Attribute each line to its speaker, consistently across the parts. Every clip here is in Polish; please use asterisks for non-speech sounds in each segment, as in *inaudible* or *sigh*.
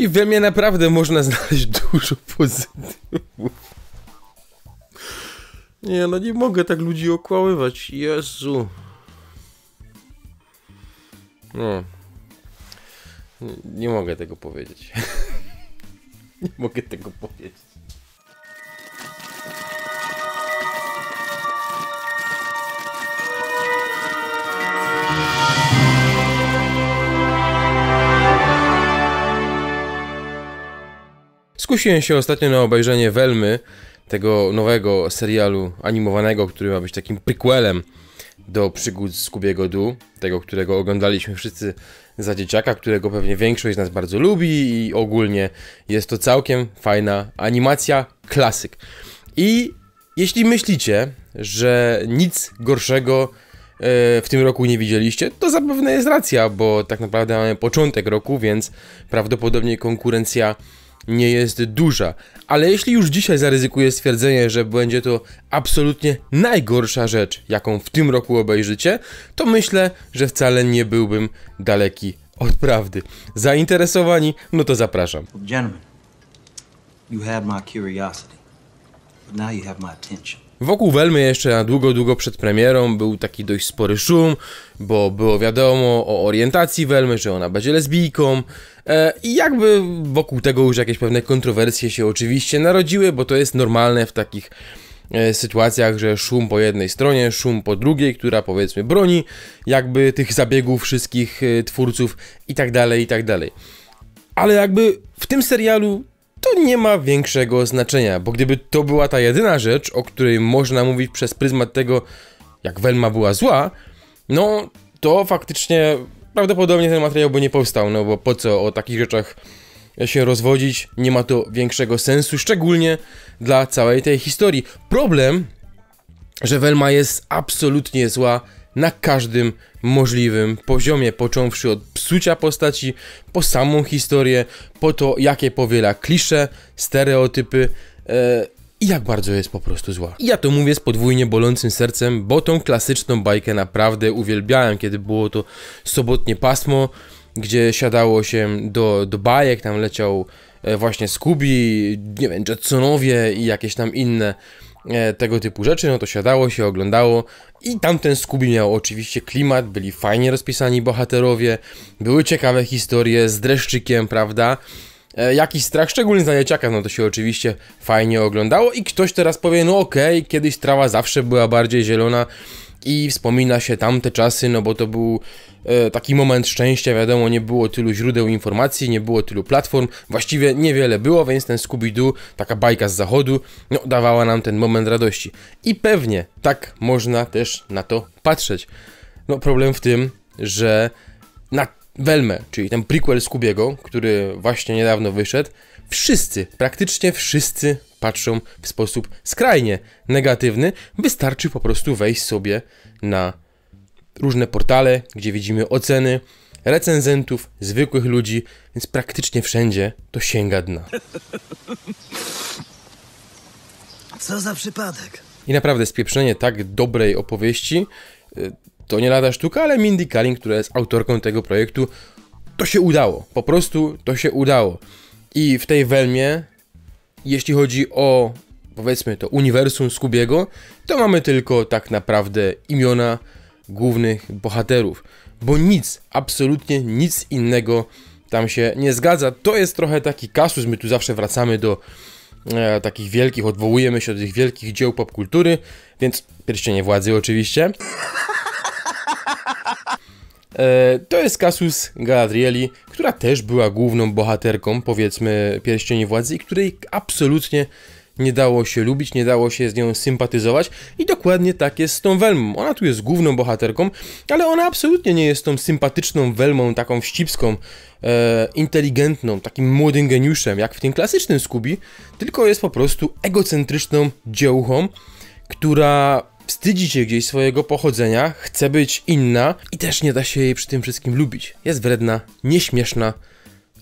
Speaker 1: I we mnie naprawdę można *laughs* znaleźć dużo pozytywów. Nie, no nie mogę tak ludzi okłamywać. Jezu. No. Nie, nie mogę tego powiedzieć. *laughs* nie mogę tego powiedzieć. Skusiłem się ostatnio na obejrzenie Welmy, tego nowego serialu animowanego, który ma być takim prequelem do przygód z Kubiego Du, tego, którego oglądaliśmy wszyscy za dzieciaka, którego pewnie większość z nas bardzo lubi i ogólnie jest to całkiem fajna animacja, klasyk. I jeśli myślicie, że nic gorszego e, w tym roku nie widzieliście, to zapewne jest racja, bo tak naprawdę mamy początek roku, więc prawdopodobnie konkurencja nie jest duża. Ale jeśli już dzisiaj zaryzykuję stwierdzenie, że będzie to absolutnie najgorsza rzecz, jaką w tym roku obejrzycie, to myślę, że wcale nie byłbym daleki od prawdy. Zainteresowani? No to zapraszam. Gentlemen, you my curiosity, but now you have my attention. Wokół Welmy jeszcze na długo, długo przed premierą był taki dość spory szum, bo było wiadomo o orientacji Welmy, że ona będzie lesbijką. E, I jakby wokół tego już jakieś pewne kontrowersje się oczywiście narodziły, bo to jest normalne w takich e, sytuacjach, że szum po jednej stronie, szum po drugiej, która powiedzmy broni jakby tych zabiegów wszystkich e, twórców i tak dalej, i tak dalej. Ale jakby w tym serialu to nie ma większego znaczenia, bo gdyby to była ta jedyna rzecz, o której można mówić przez pryzmat tego, jak Velma była zła, no to faktycznie prawdopodobnie ten materiał by nie powstał, no bo po co o takich rzeczach się rozwodzić, nie ma to większego sensu, szczególnie dla całej tej historii. Problem, że Velma jest absolutnie zła na każdym możliwym poziomie, począwszy od psucia postaci, po samą historię, po to jakie powiela klisze, stereotypy e, i jak bardzo jest po prostu zła. I ja to mówię z podwójnie bolącym sercem, bo tą klasyczną bajkę naprawdę uwielbiałem, kiedy było to sobotnie pasmo, gdzie siadało się do, do bajek, tam leciał e, właśnie Scooby, nie wiem, Jetsonowie i jakieś tam inne E, tego typu rzeczy, no to siadało się, oglądało i tamten Scooby miał oczywiście klimat, byli fajnie rozpisani bohaterowie, były ciekawe historie z dreszczykiem, prawda? E, jakiś strach, szczególnie dla dzieciaka, no to się oczywiście fajnie oglądało i ktoś teraz powie, no okej, okay, kiedyś trawa zawsze była bardziej zielona, i wspomina się tamte czasy, no bo to był e, taki moment szczęścia, wiadomo, nie było tylu źródeł informacji, nie było tylu platform, właściwie niewiele było, więc ten Scooby-Doo, taka bajka z zachodu, no dawała nam ten moment radości. I pewnie tak można też na to patrzeć. No problem w tym, że na Welme, czyli ten prequel Scoobiego, który właśnie niedawno wyszedł, wszyscy, praktycznie wszyscy patrzą w sposób skrajnie negatywny. Wystarczy po prostu wejść sobie na różne portale, gdzie widzimy oceny recenzentów, zwykłych ludzi, więc praktycznie wszędzie to sięga dna. Co za przypadek. I naprawdę spieprzenie tak dobrej opowieści y, to nie lada sztuka, ale Mindy Kaling, która jest autorką tego projektu, to się udało. Po prostu to się udało. I w tej welmie jeśli chodzi o powiedzmy to uniwersum Skubiego, to mamy tylko tak naprawdę imiona głównych bohaterów, bo nic, absolutnie nic innego tam się nie zgadza. To jest trochę taki kasus, my tu zawsze wracamy do e, takich wielkich, odwołujemy się do tych wielkich dzieł popkultury, więc pierścienie władzy oczywiście. *laughs* E, to jest Kasus Galadrieli, która też była główną bohaterką, powiedzmy, Pierścieni Władzy i której absolutnie nie dało się lubić, nie dało się z nią sympatyzować i dokładnie tak jest z tą Welmą. Ona tu jest główną bohaterką, ale ona absolutnie nie jest tą sympatyczną Welmą, taką wścibską, e, inteligentną, takim młodym geniuszem, jak w tym klasycznym Scooby, tylko jest po prostu egocentryczną dziełchą, która wstydzi się gdzieś swojego pochodzenia, chce być inna i też nie da się jej przy tym wszystkim lubić. Jest wredna, nieśmieszna,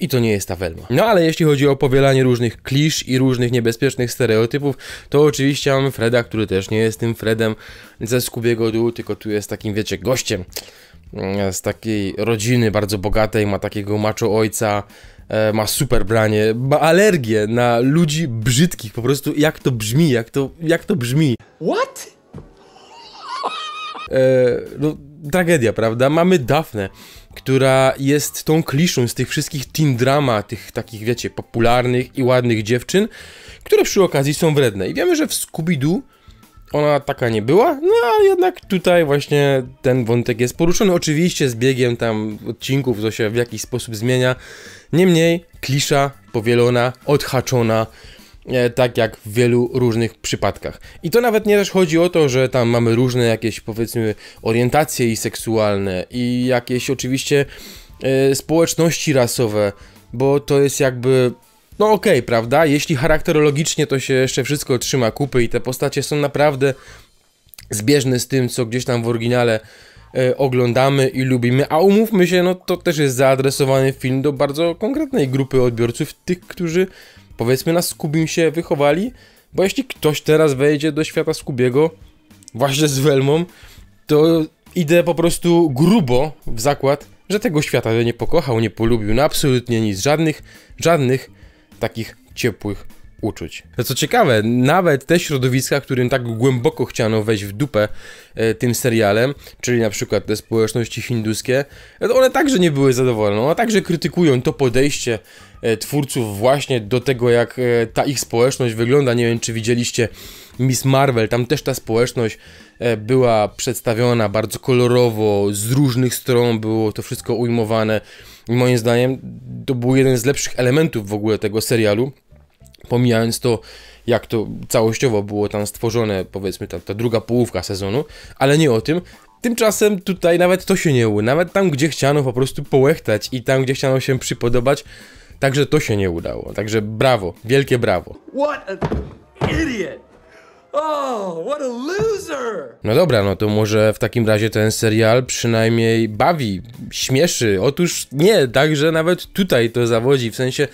Speaker 1: i to nie jest ta Welma. No ale jeśli chodzi o powielanie różnych klisz i różnych niebezpiecznych stereotypów, to oczywiście mamy Freda, który też nie jest tym Fredem ze Skubiego Dół, tylko tu jest takim, wiecie, gościem mm, z takiej rodziny bardzo bogatej, ma takiego macho ojca, e, ma super branie, ma alergię na ludzi brzydkich, po prostu jak to brzmi, jak to, jak to brzmi. What? E, no, tragedia, prawda? Mamy Dafne, która jest tą kliszą z tych wszystkich teen drama, tych takich, wiecie, popularnych i ładnych dziewczyn, które przy okazji są wredne. I wiemy, że w Scooby-Doo ona taka nie była, no a jednak tutaj właśnie ten wątek jest poruszony. Oczywiście z biegiem tam odcinków to się w jakiś sposób zmienia. Niemniej klisza powielona, odhaczona, E, tak jak w wielu różnych przypadkach. I to nawet nie też chodzi o to, że tam mamy różne jakieś powiedzmy orientacje i seksualne i jakieś oczywiście e, społeczności rasowe, bo to jest jakby no okej, okay, prawda? Jeśli charakterologicznie to się jeszcze wszystko trzyma kupy i te postacie są naprawdę zbieżne z tym, co gdzieś tam w oryginale e, oglądamy i lubimy, a umówmy się, no to też jest zaadresowany film do bardzo konkretnej grupy odbiorców, tych, którzy powiedzmy na Skubim się wychowali, bo jeśli ktoś teraz wejdzie do świata Skubiego, właśnie z Welmą, to idę po prostu grubo w zakład, że tego świata nie pokochał, nie polubił, na no absolutnie nic, żadnych, żadnych takich ciepłych uczuć. To no co ciekawe, nawet te środowiska, którym tak głęboko chciano wejść w dupę e, tym serialem, czyli na przykład te społeczności hinduskie, e, one także nie były zadowolone, one także krytykują to podejście e, twórców właśnie do tego, jak e, ta ich społeczność wygląda. Nie wiem, czy widzieliście Miss Marvel, tam też ta społeczność e, była przedstawiona bardzo kolorowo, z różnych stron było to wszystko ujmowane. I moim zdaniem to był jeden z lepszych elementów w ogóle tego serialu pomijając to, jak to całościowo było tam stworzone, powiedzmy, ta, ta druga połówka sezonu, ale nie o tym. Tymczasem tutaj nawet to się nie udało, nawet tam, gdzie chciano po prostu połechtać i tam, gdzie chciano się przypodobać, także to się nie udało. Także brawo, wielkie brawo. What a idiot! Oh, what a loser! No dobra, no to może w takim razie ten serial przynajmniej bawi, śmieszy. Otóż nie, także nawet tutaj to zawodzi. W sensie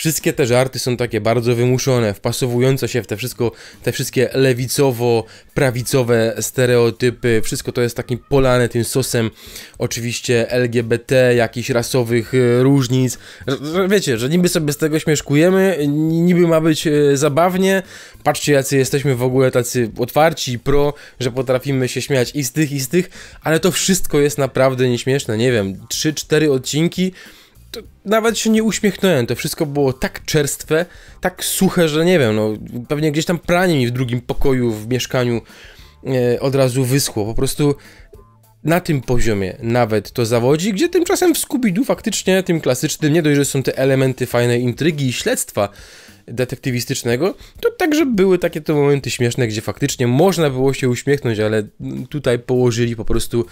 Speaker 1: Wszystkie te żarty są takie bardzo wymuszone, wpasowujące się w te wszystko, te wszystkie lewicowo-prawicowe stereotypy. Wszystko to jest takim polane tym sosem oczywiście LGBT, jakichś rasowych e, różnic. Wiecie, że niby sobie z tego śmieszkujemy, niby ma być e, zabawnie. Patrzcie, jacy jesteśmy w ogóle tacy otwarci, pro, że potrafimy się śmiać i z tych, i z tych, ale to wszystko jest naprawdę nieśmieszne. Nie wiem, 3-4 odcinki nawet się nie uśmiechnąłem, to wszystko było tak czerstwe, tak suche, że nie wiem, no pewnie gdzieś tam pranie mi w drugim pokoju w mieszkaniu e, od razu wyschło, po prostu na tym poziomie nawet to zawodzi, gdzie tymczasem w Scooby-Doo faktycznie tym klasycznym nie dość, że są te elementy fajnej intrygi i śledztwa detektywistycznego, to także były takie te momenty śmieszne, gdzie faktycznie można było się uśmiechnąć, ale tutaj położyli po prostu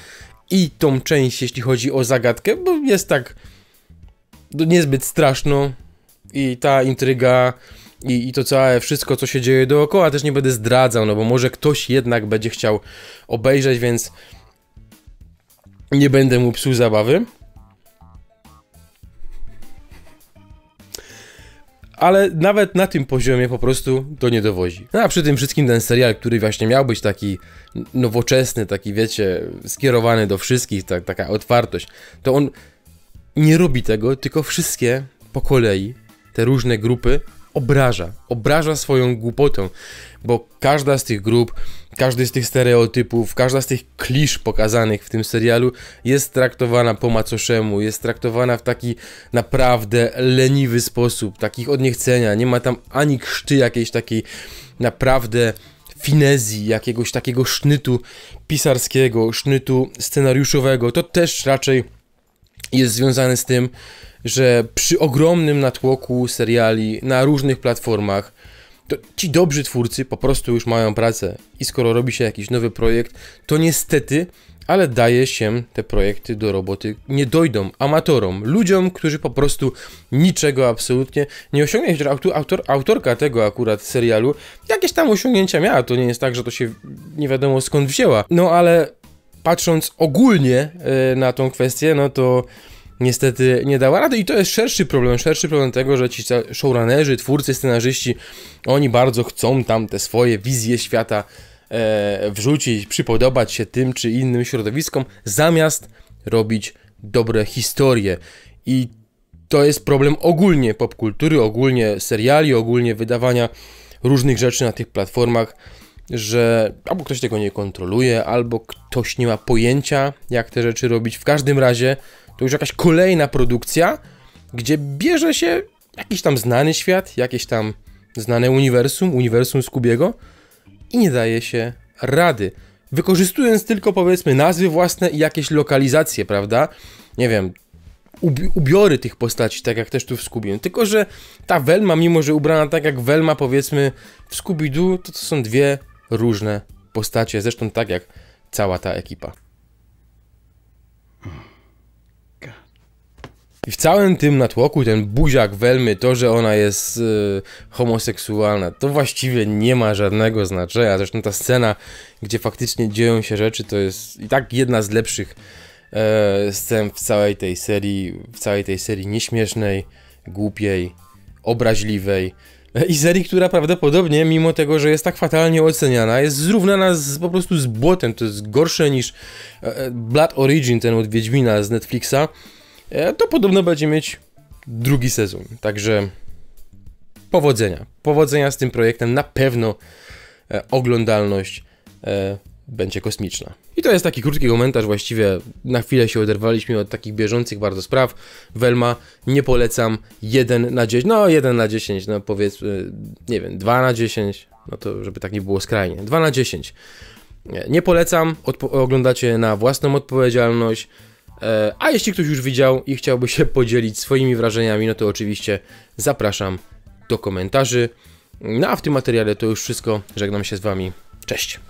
Speaker 1: i tą część, jeśli chodzi o zagadkę, bo jest tak niezbyt straszno i ta intryga i, i to całe wszystko, co się dzieje dookoła też nie będę zdradzał, no bo może ktoś jednak będzie chciał obejrzeć, więc nie będę mu psuł zabawy. ale nawet na tym poziomie po prostu to nie dowozi. No a przy tym wszystkim ten serial, który właśnie miał być taki nowoczesny, taki wiecie, skierowany do wszystkich, ta, taka otwartość, to on nie robi tego, tylko wszystkie po kolei, te różne grupy, obraża. Obraża swoją głupotą, bo każda z tych grup, każdy z tych stereotypów, każda z tych klisz pokazanych w tym serialu jest traktowana po macoszemu, jest traktowana w taki naprawdę leniwy sposób, takich odniechcenia. Nie ma tam ani krzty jakiejś takiej naprawdę finezji, jakiegoś takiego sznytu pisarskiego, sznytu scenariuszowego. To też raczej jest związany z tym, że przy ogromnym natłoku seriali na różnych platformach, to ci dobrzy twórcy po prostu już mają pracę i skoro robi się jakiś nowy projekt, to niestety, ale daje się te projekty do roboty nie dojdą amatorom, ludziom, którzy po prostu niczego absolutnie nie osiągnie. Autor, autorka tego akurat serialu jakieś tam osiągnięcia miała, to nie jest tak, że to się nie wiadomo skąd wzięła. No ale patrząc ogólnie e, na tą kwestię, no to niestety nie dała rady i to jest szerszy problem, szerszy problem tego, że ci showrunnerzy, twórcy, scenarzyści, oni bardzo chcą tam te swoje wizje świata e, wrzucić, przypodobać się tym czy innym środowiskom, zamiast robić dobre historie. I to jest problem ogólnie popkultury, ogólnie seriali, ogólnie wydawania różnych rzeczy na tych platformach że albo ktoś tego nie kontroluje, albo ktoś nie ma pojęcia, jak te rzeczy robić. W każdym razie to już jakaś kolejna produkcja, gdzie bierze się jakiś tam znany świat, jakieś tam znane uniwersum, uniwersum Skubiego i nie daje się rady. Wykorzystując tylko powiedzmy nazwy własne i jakieś lokalizacje, prawda? Nie wiem, ubi ubiory tych postaci, tak jak też tu w Scooby. Tylko, że ta Welma, mimo że ubrana tak jak Welma powiedzmy w Scooby-Doo, to, to są dwie różne postacie, zresztą tak jak cała ta ekipa. I w całym tym natłoku ten buziak Welmy, to, że ona jest yy, homoseksualna, to właściwie nie ma żadnego znaczenia. Zresztą ta scena, gdzie faktycznie dzieją się rzeczy, to jest i tak jedna z lepszych e, scen w całej tej serii, w całej tej serii nieśmiesznej, głupiej, obraźliwej. I serii, która prawdopodobnie, mimo tego, że jest tak fatalnie oceniana, jest zrównana z, po prostu z błotem. To jest gorsze niż e, e, Blood Origin, ten od Wiedźmina z Netflixa. E, to podobno będzie mieć drugi sezon. Także powodzenia. Powodzenia z tym projektem. Na pewno oglądalność będzie kosmiczna. I to jest taki krótki komentarz, właściwie na chwilę się oderwaliśmy od takich bieżących bardzo spraw. Welma nie polecam 1 na 10, no 1 na 10, no powiedzmy, nie wiem, 2 na 10, no to żeby tak nie było skrajnie, 2 na 10. Nie polecam, Odpo oglądacie na własną odpowiedzialność. E, a jeśli ktoś już widział i chciałby się *laughs* podzielić swoimi wrażeniami, no to oczywiście zapraszam do komentarzy. No a w tym materiale to już wszystko. Żegnam się z Wami. Cześć.